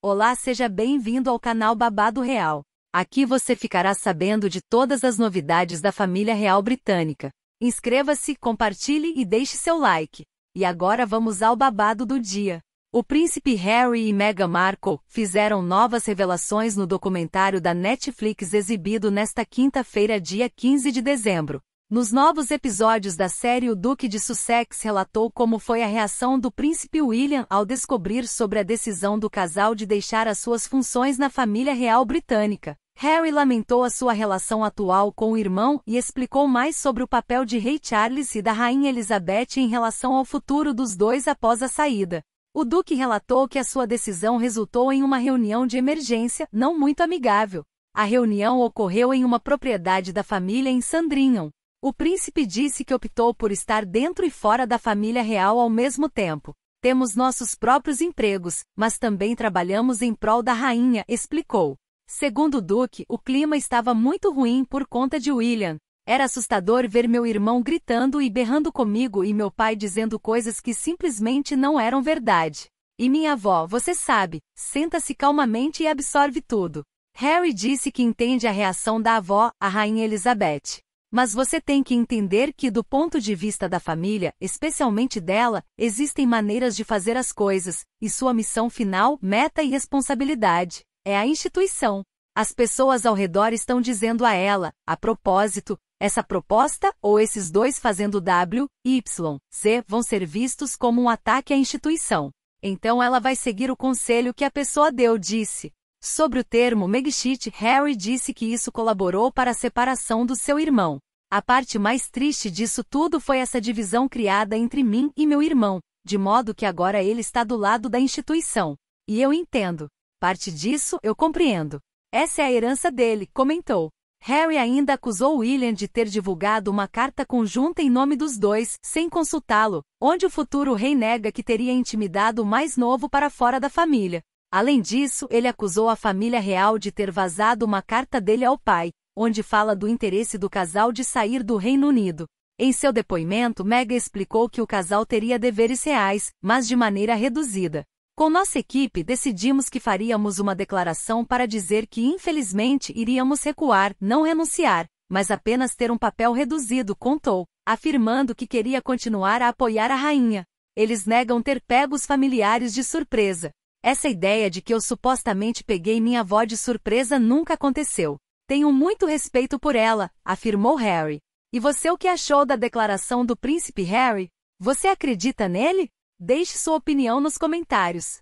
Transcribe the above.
Olá, seja bem-vindo ao canal Babado Real. Aqui você ficará sabendo de todas as novidades da família real britânica. Inscreva-se, compartilhe e deixe seu like. E agora vamos ao babado do dia. O príncipe Harry e Meghan Markle fizeram novas revelações no documentário da Netflix exibido nesta quinta-feira, dia 15 de dezembro. Nos novos episódios da série, o Duque de Sussex relatou como foi a reação do príncipe William ao descobrir sobre a decisão do casal de deixar as suas funções na família real britânica. Harry lamentou a sua relação atual com o irmão e explicou mais sobre o papel de Rei Charles e da Rainha Elizabeth em relação ao futuro dos dois após a saída. O Duque relatou que a sua decisão resultou em uma reunião de emergência não muito amigável. A reunião ocorreu em uma propriedade da família em Sandringham. O príncipe disse que optou por estar dentro e fora da família real ao mesmo tempo. Temos nossos próprios empregos, mas também trabalhamos em prol da rainha, explicou. Segundo o Duque, o clima estava muito ruim por conta de William. Era assustador ver meu irmão gritando e berrando comigo e meu pai dizendo coisas que simplesmente não eram verdade. E minha avó, você sabe, senta-se calmamente e absorve tudo. Harry disse que entende a reação da avó, a Rainha Elizabeth. Mas você tem que entender que, do ponto de vista da família, especialmente dela, existem maneiras de fazer as coisas, e sua missão final, meta e responsabilidade é a instituição. As pessoas ao redor estão dizendo a ela, a propósito, essa proposta ou esses dois fazendo W, Y, Z vão ser vistos como um ataque à instituição. Então ela vai seguir o conselho que a pessoa deu, disse. Sobre o termo Megxit, Harry disse que isso colaborou para a separação do seu irmão. A parte mais triste disso tudo foi essa divisão criada entre mim e meu irmão, de modo que agora ele está do lado da instituição. E eu entendo. Parte disso eu compreendo. Essa é a herança dele, comentou. Harry ainda acusou William de ter divulgado uma carta conjunta em nome dos dois, sem consultá-lo, onde o futuro rei nega que teria intimidado o mais novo para fora da família, Além disso, ele acusou a família real de ter vazado uma carta dele ao pai, onde fala do interesse do casal de sair do Reino Unido. Em seu depoimento, Meg explicou que o casal teria deveres reais, mas de maneira reduzida. Com nossa equipe, decidimos que faríamos uma declaração para dizer que infelizmente iríamos recuar, não renunciar, mas apenas ter um papel reduzido, contou, afirmando que queria continuar a apoiar a rainha. Eles negam ter pegos familiares de surpresa. Essa ideia de que eu supostamente peguei minha avó de surpresa nunca aconteceu. Tenho muito respeito por ela, afirmou Harry. E você o que achou da declaração do príncipe Harry? Você acredita nele? Deixe sua opinião nos comentários.